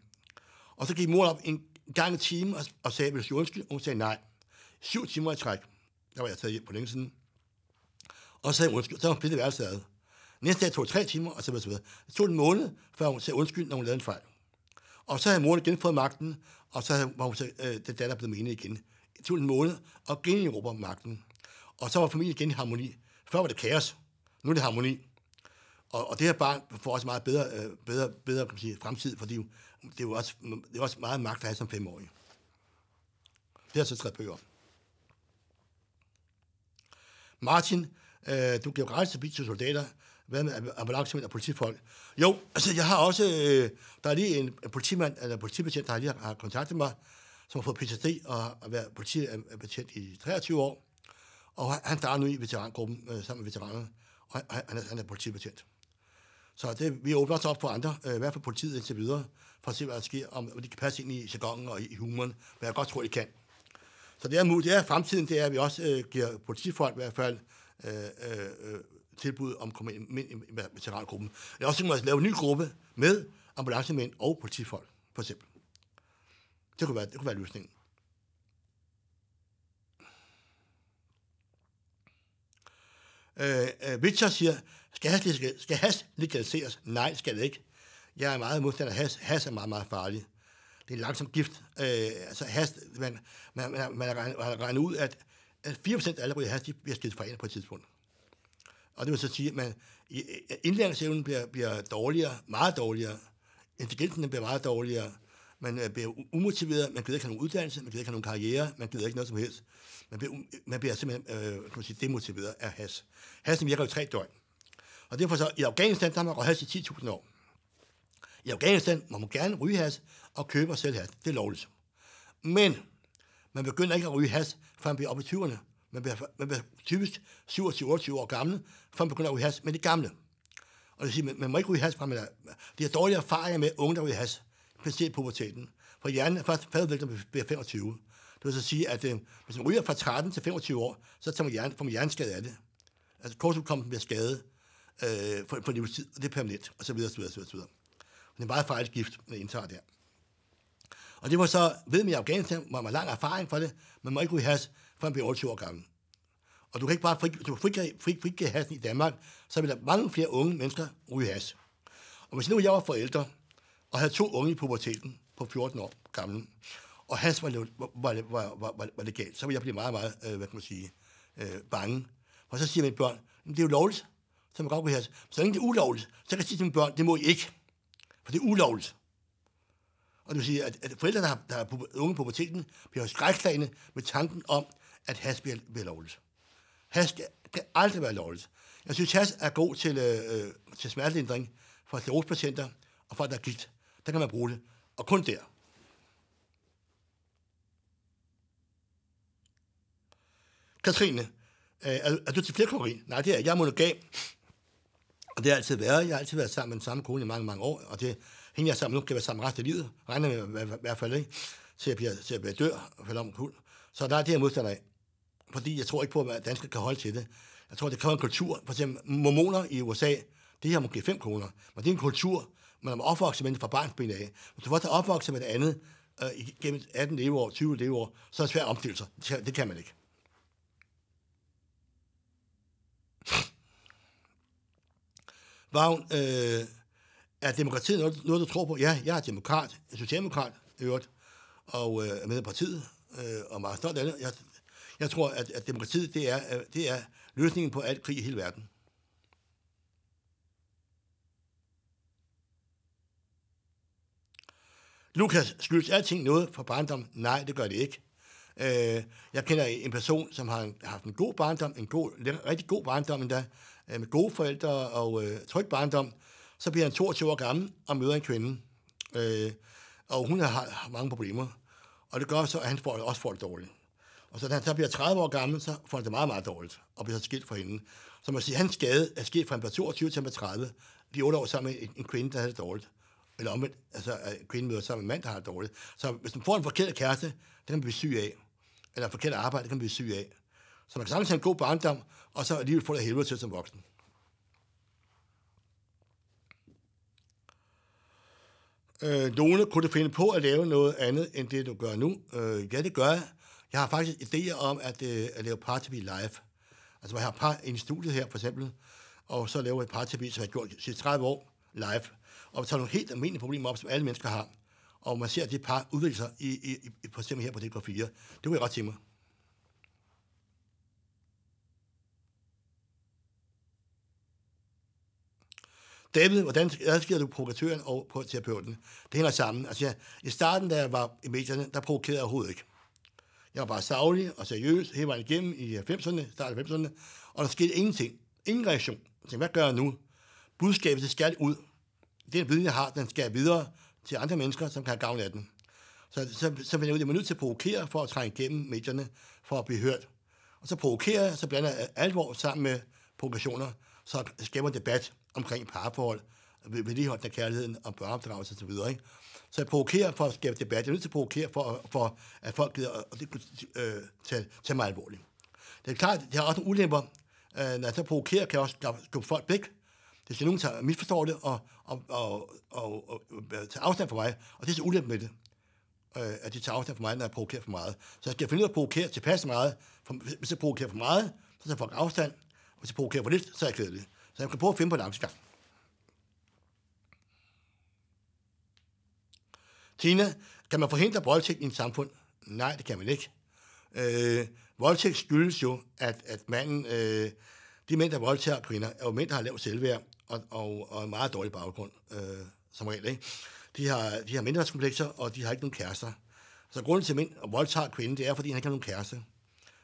Og så gik mor op en gang i time og, og sagde, vil du undskyld? Og hun sagde nej. Syv timer i træk. Der var jeg taget hjem på længe siden. Og så sagde hun undskyld, så var hun blevet værelset ad. Næste dag tog tre timer, og så videre, så Det tog en måned, før hun sagde undskyld, når hun lavede en fejl. Og så havde moren igen fået magten, og så var hun så, øh, den datter blevet menet igen. Det tog en måned, og genindråber magten. Og så var familien igen i harmoni. Før var det kaos, nu er det harmoni. Og, og det her barn får også meget bedre, øh, bedre, bedre kan sige, fremtid, fordi det er jo også, det er også meget magt at have som femårig. Det har så skrevet bøger om. Martin, øh, du giver rejse til til soldater. Hvad med ambulancemænd og politifolk? Jo, altså jeg har også, øh, der er lige en, politimand, eller en politibetjent, der har lige har, har kontaktet mig, som har fået PTSD og har været politibetjent i 23 år. Og han, starter nu i veterangruppen øh, sammen med veteranerne, og han, han, er, han er politibetjent. Så det, vi åbner os op for andre, øh, i hvert fald politiet indtil videre, for at se, hvad der sker, om, om de kan passe ind i jargonen og i humoren, hvad jeg godt tror, de kan. Så det er, det er fremtiden, det er, at vi også øh, giver politifolk i hvert fald øh, øh, øh, tilbud om at komme ind i veterangruppen. har også mig at lave en ny gruppe med ambulancemænd og politifolk, for eksempel. Det kunne være, det kunne være løsningen. Øh, øh Victor siger, skal has, skal, skal has legaliseres? Nej, skal det ikke. Jeg er meget modstander af has. Has er meget, meget farlig. Det er langsomt gift. Øh, altså has, man, man, man, man har regnet ud, at, at 4% af alle ryger has, de bliver skidt fra på et tidspunkt. Og det vil så sige, at man, indlæringsevnen bliver, bliver dårligere, meget dårligere. Intelligensen bliver meget dårligere. Man øh, bliver umotiveret, man gider ikke have nogen uddannelse, man gider ikke have nogen karriere, man gider ikke noget som helst. Man bliver, man bliver simpelthen øh, kan man sige, demotiveret af has. Hasen virker jo tre døgn. Og derfor så, i Afghanistan, der har man røget hash i 10.000 år. I Afghanistan må man gerne ryge has og købe og sælge has. Det er lovligt. Men man begynder ikke at ryge has, før man bliver oppe i 20'erne. Man bliver, man bliver typisk 27-28 år gammel, før man begynder at ryge has med det gamle. Og det vil sige, man, man må ikke ryge has, man er, de har dårlige erfaringer med unge, der ryger has, på puberteten. For hjernen er først færdigvægt, når man bliver 25. Det vil så sige, at øh, hvis man ryger fra 13 til 25 år, så tager man hjernen, får man hjerneskade af det. Altså kortudkomsten bliver skadet øh, for, for livstid, og det er permanent, og så videre, så videre, så videre, så videre. Og det er meget farligt gift, man indtager der. Og det var så, ved man i Afghanistan, hvor man har lang erfaring for det, man må ikke ryge has, for man bliver 28 år gammel. Og du kan ikke bare frigive fri, fri, fri, fri hasen i Danmark, så vil der mange flere unge mennesker ryge has. Og hvis nu jeg var forældre, og havde to unge i puberteten på 14 år gamle, og has var, var, var, var, var, var legalt, så ville jeg blive meget, meget, øh, hvad kan man sige, øh, bange. Og så siger mine børn, det er jo lovligt, så man godt kunne have, så længe det er ulovligt, så kan jeg sige til mine børn, det må I ikke, for det er ulovligt. Og det vil sige, at, at forældrene, der har, der har unge på puberteten, bliver skrækslagende med tanken om, at has bliver, bliver lovligt. Has skal, kan aldrig være lovligt. Jeg synes, has er god til, øh, til smertelindring for slagspatienter og folk, der er gigt. Der kan man bruge det, og kun der. Katrine, øh, er, er du til flerkongeri? Nej, det er jeg. Jeg er monogam. Og det har altid været. Jeg har altid været sammen med den samme kone i mange, mange år. Og det hænger jeg sammen nu, kan være sammen resten af livet. Regner med i hvert fald ikke. Til jeg bliver, til jeg bliver dør og falder om kul. Så der er det, jeg modstander af. Fordi jeg tror ikke på, at danskere kan holde til det. Jeg tror, det kræver en kultur. For eksempel mormoner i USA, det må måske fem kroner. Men det er en kultur, man har opvokset med det fra barnsben af. Hvis du først er opvokset med det andet, øh, gennem 18 leveår, 20 leveår, så er det svært at omstille sig. Det kan, det kan man ikke. Vagn, øh, er demokratiet noget, noget, du tror på? Ja, jeg er demokrat, socialdemokrat i øvrigt, og øh, er med i partiet, øh, og meget stolt af det. Jeg, jeg tror, at, at demokratiet, det er, øh, det er løsningen på alt krig i hele verden. Lukas, slutter alting noget for barndom? Nej, det gør det ikke. Øh, jeg kender en person, som har, haft en god barndom, en god, en rigtig god barndom endda, øh, med gode forældre og øh, tryg barndom, så bliver han 22 år gammel og møder en kvinde. Øh, og hun har mange problemer. Og det gør så, at han får, også får det dårligt. Og så da han så bliver 30 år gammel, så får han det meget, meget dårligt, og bliver så skilt fra hende. Så man siger, hans skade er sket fra han 22 til han 30. De 8 år sammen med en, en kvinde, der havde det dårligt. Eller omvendt, altså at kvinden møder sammen med en mand, der har det dårligt. Så hvis man får en forkert kæreste, den kan man blive syg af. Eller en forkert arbejde, den kan man blive syg af. Så man kan sagtens have en god barndom, og så alligevel få det helvede til som voksen. Øh, nogle kunne du finde på at lave noget andet end det, du gør nu? Øh, ja, det gør jeg. Jeg har faktisk idéer om at, øh, at lave parterapi live. Altså, jeg har par i studiet her, for eksempel, og så laver jeg parterapi, som jeg har gjort de sidste 30 år live, og tager nogle helt almindelige problemer op, som alle mennesker har. Og man ser, at det par udvikler sig i, i, i, på her på DK4. Det kunne jeg godt tænke mig. David, hvordan adskiller du provokatøren og på terapeuten? Det hænger sammen. Altså, jeg, I starten, da jeg var i medierne, der provokerede jeg overhovedet ikke. Jeg var bare savlig og seriøs hele vejen igennem i 90'erne, starten af 90'erne, og der skete ingenting. Ingen reaktion. Jeg tænkte, hvad gør jeg nu? Budskabet det skal ud. Den viden, jeg har, den skal videre til andre mennesker, som kan have gavn af den. Så, så, så finder jeg ud af, at man er nødt til at provokere for at trænge igennem medierne, for at blive hørt. Og så provokerer jeg, så blander jeg alvor sammen med provokationer, så skaber debat omkring parforhold, vedligeholdende kærligheden og børneopdragelse osv. Ikke? Så jeg provokerer for at skabe debat. Jeg er nødt til at provokere for, for at folk gider og det, øh, tage, tage mig alvorligt. Det er klart, at det har også nogle ulemper. Øh, når jeg så provokerer, kan jeg også skubbe folk væk. Det er nogen, der misforstår det og, og, og, og, og, og tager afstand fra mig. Og det er så ulempe med det øh, at de tager afstand fra mig, når jeg provokerer for meget. Så jeg skal finde ud af at provokere tilpas meget. For, hvis jeg provokerer for meget, så tager folk afstand. Hvis jeg provokerer for lidt, så er jeg kedelig. Så jeg kan prøve at finde på en Tina, kan man forhindre voldtægt i et samfund? Nej, det kan man ikke. Øh, voldtægt skyldes jo, at, at manden, øh, de mænd, der voldtager kvinder, er jo mænd, der har lavt selvværd og, og, og en meget dårlig baggrund, øh, som regel. Ikke? De har, de har mindrekomplekser, og de har ikke nogen kærester. Så grunden til, at mænd voldtager kvinden, det er, fordi han ikke har nogen kæreste.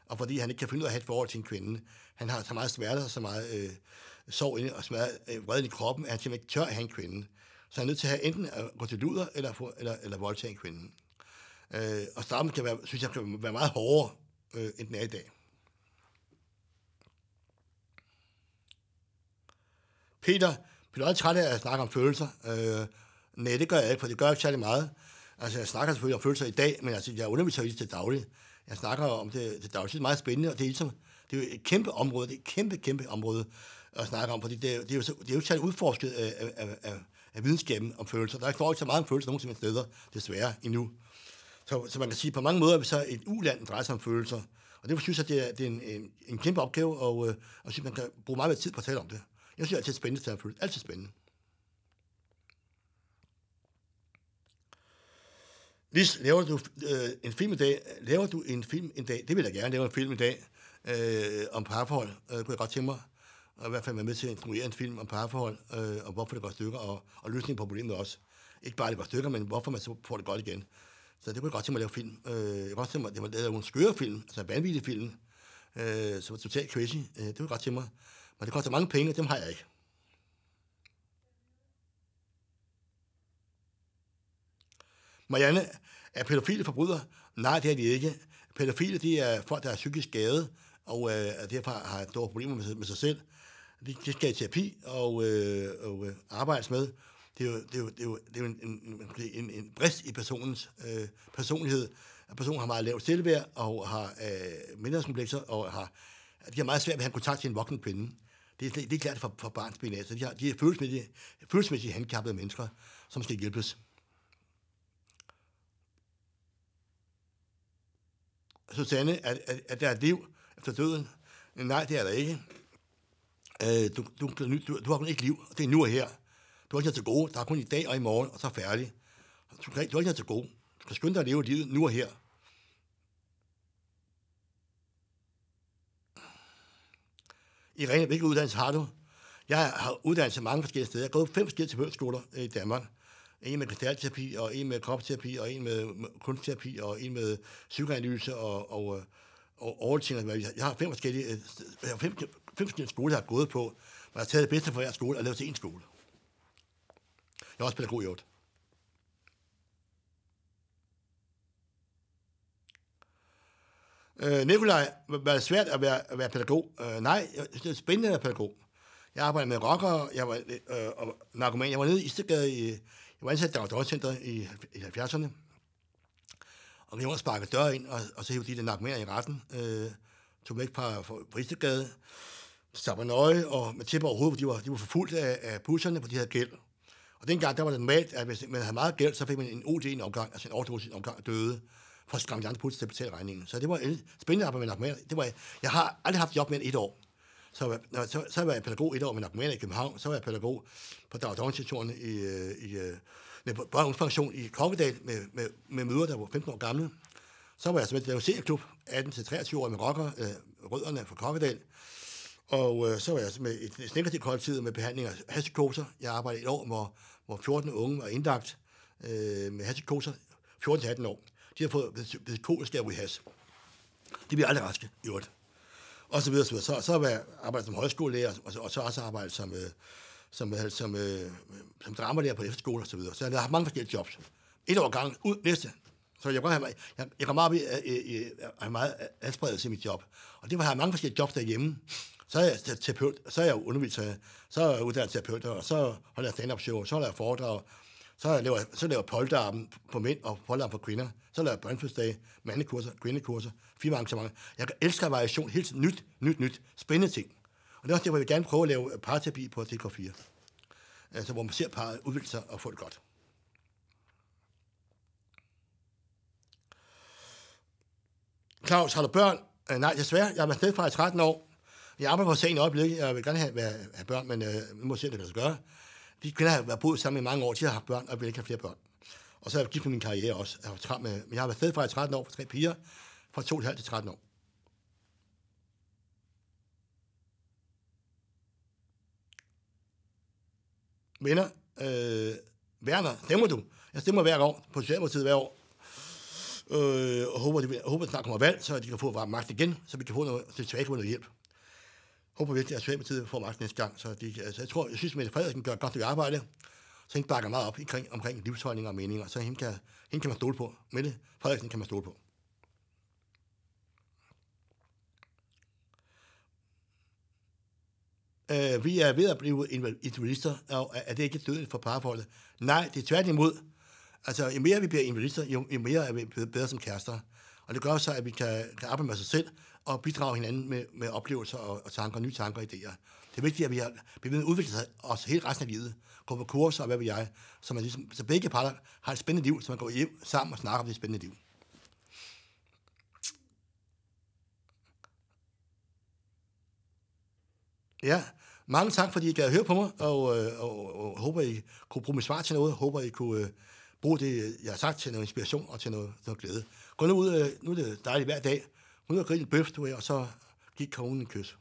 Og fordi han ikke kan finde ud af at have et forhold til en kvinde. Han har så meget sværter og så meget øh, sår inde og smadret, øh, vreden i kroppen, at han simpelthen ikke tør have en kvinde. Så han er nødt til at have enten at gå til luder, eller, få, eller, eller voldtage en kvinde. Øh, og straffen kan være, synes jeg, kan være meget hårdere, øh, end den er i dag. Peter, Peter er træt af at snakke om følelser. Øh, nej, det gør jeg ikke, for det gør jeg ikke særlig meget. Altså, jeg snakker selvfølgelig om følelser i dag, men altså, jeg underviser det til daglig. Jeg snakker om det til daglig. Det er meget spændende, og det er ligesom, øh, det er jo et kæmpe område, det er et kæmpe, kæmpe område at snakke om, fordi det, er, det, er, jo, det er jo særligt udforsket af, af, af, af videnskaben om følelser. Der er ikke så meget om følelser nogensinde steder, desværre, endnu. Så, så man kan sige, at på mange måder er vi så et uland, drejer sig om følelser. Og det synes jeg, det er, det er en, en, en kæmpe opgave, og, øh, og synes, man kan bruge meget mere tid på at tale om det. Jeg synes, det er altid spændende at tale Altid spændende. Lis, laver du øh, en film i dag? Laver du en film en dag? Det vil jeg gerne lave en film i dag øh, om parforhold. Øh, det kunne jeg godt tænke mig og i hvert fald være med til at instruere en film om parforhold, øh, og hvorfor det går stykker, og, og løsningen på problemet også. Ikke bare det går stykker, men hvorfor man så får det godt igen. Så det kunne jeg godt tænke mig at lave film. Øh, jeg kunne godt tænke mig, at det var en skøre film, altså en vanvittig film, øh, som var totalt crazy. Øh, det kunne jeg godt tænke mig. Men det koster mange penge, og dem har jeg ikke. Marianne, er pædofile forbrydere? Nej, det er de ikke. Pædofile, det er folk, der er psykisk skadet, og øh, derfor har han store problemer med, med sig selv. Det, det skal i terapi og, øh, og øh, arbejdes med. Det er jo, det er jo, det er jo, det er jo en, en, en, en brist i personens øh, personlighed, at personen har meget lavt selvværd og har øh, mindrekomplekser og har, de har meget svært ved at have kontakt til en voksen kvinde. Det er, det er klart for, for barns ben af, så de, har, de er følelsesmæssigt, følelsesmæssigt handicappede mennesker, som skal hjælpes. Susanne, at, at, at deres liv efter altså, døden? Nej, det er der ikke. Øh, du, du, du, du har kun et liv, og det er nu og her. Du har ikke noget til gode. Der er kun i dag og i morgen, og så er færdig. Du, du har ikke noget til gode. Du skal skynde dig at leve livet nu og her. I Irene, hvilken uddannelse har du? Jeg har sig mange forskellige steder. Jeg har gået fem forskellige terapeutskoler øh, i Danmark. En med kristalterapi, og en med kropsterapi, og en med kunstterapi, og en med psykoanalyse, og, og øh, og overtænker, hvad jeg har fem forskellige, øh, jeg har fem, fem forskellige skoler, jeg har gået på, og jeg har taget det bedste fra hver skole og lavet til én skole. Jeg er også pædagog i øvrigt. Øh, Nikolaj, var det svært at være, at være pædagog? Øh, nej, det er spændende at være pædagog. Jeg arbejder med rockere, jeg var øh, og narkoman. Jeg var nede i Istegade, i, jeg var ansat i Dagdøjcenteret i, i 70'erne og glemmer at sparke dør ind, og, og så hævde de den mere i retten, øh, tog væk fra, Bristegade, Pristegade, nøje, og med tæpper overhovedet, de var, de var forfulgt af, af busserne, fordi de havde gæld. Og dengang, der var det normalt, at hvis man havde meget gæld, så fik man en OD en omgang, altså en overdosis en omgang døde, for at skræmme de andre til at betale regningen. Så det var en spændende arbejde med narkomaner. Det var, jeg har aldrig haft job mere end et år. Så, når, så, så var jeg pædagog et år med narkomaner i København, så var jeg pædagog på daginstitutionen i, øh, i, i øh, med børnspension i Kokkedal med, med, med møder, der var 15 år gamle. Så var jeg så altså med til en serieklub, 18-23 år med rocker, øh, rødderne fra Kokkedal. Og øh, så var jeg altså med et koldtid med behandling af hastikoser. Jeg arbejdede et år, hvor, hvor 14 unge var indlagt øh, med hastikoser, 14-18 år. De har fået blevet kolisk af has. De bliver aldrig raske, i øvrigt. Og så videre, så videre. Så, så var jeg arbejdet som højskolelærer, og så, og så også arbejdet som, øh, som, som, øh, som øh, der på efterskole og så videre. Så jeg har haft mange forskellige jobs. Et år gang, ud, næste. Så jeg, kan jeg, jeg går meget op i øh, øh, jeg have meget adspredelse mit job. Og det var, jeg har mange forskellige jobs derhjemme. Så er jeg terapeut, så er jeg underviser, så er jeg uddannet terapeut, og så holder jeg stand-up show, så holder jeg foredrag, så laver, så laver polterappen på mænd og polterappen for kvinder. Så laver jeg børnefødselsdage, mandekurser, kvindekurser, firmaarrangementer. Jeg elsker variation, helt nyt, nyt, nyt. Spændende ting. Og det er også det, hvor vi gerne prøver at lave parterapi på TK4. Altså, hvor man ser parret udvikle sig og få det godt. Claus, har du børn? Øh, nej, desværre. Jeg er med fra i 13 år. Jeg arbejder på sagen i øjeblikket. Jeg vil gerne have, have børn, men øh, vi må se, hvad det kan sig gøre. De kvinder har været boet sammen i mange år. De har haft børn, og vil ikke have flere børn. Og så er jeg gift med min karriere også. Jeg har, med, jeg har været fra i 13 år for tre piger, fra 2,5 til 13 år. vinder øh, Werner. Stemmer du? Jeg altså, stemmer hver år på Socialdemokratiet hver år. Øh, og håber, de, håber, at snart kommer valg, så de kan få magt igen, så vi kan få noget, så få noget hjælp. Håber virkelig, at Socialdemokratiet får magt næste gang. Så de, altså, jeg tror, jeg synes, at Mette Frederiksen gør godt det arbejde. Så hende bakker meget op omkring, omkring livsholdninger og meninger. Så hende kan, hende kan man stole på. Mette Frederiksen kan man stole på. øh, vi er ved at blive individualister, og er det ikke døden for parforholdet? Nej, det er tværtimod. Altså, jo mere vi bliver individualister, jo, jo mere er vi bedre som kærester. Og det gør så, at vi kan, kan arbejde med os selv og bidrage hinanden med, med oplevelser og, og tanker, nye tanker og idéer. Det er vigtigt, at vi har bevidst udviklet os hele resten af livet, gå på kurser og hvad vil jeg, så, man ligesom, så begge parter har et spændende liv, så man går hjem sammen og snakker om det spændende liv. Ja, mange tak, fordi I gad at høre på mig, og, øh, og, og, og håber, I kunne bruge mit svar til noget. Håber, I kunne øh, bruge det, jeg har sagt, til noget inspiration og til noget, noget glæde. Gå nu ud, øh, nu er det dejligt hver dag. Gå ud og en bøf, du er, og så gik konen en kys.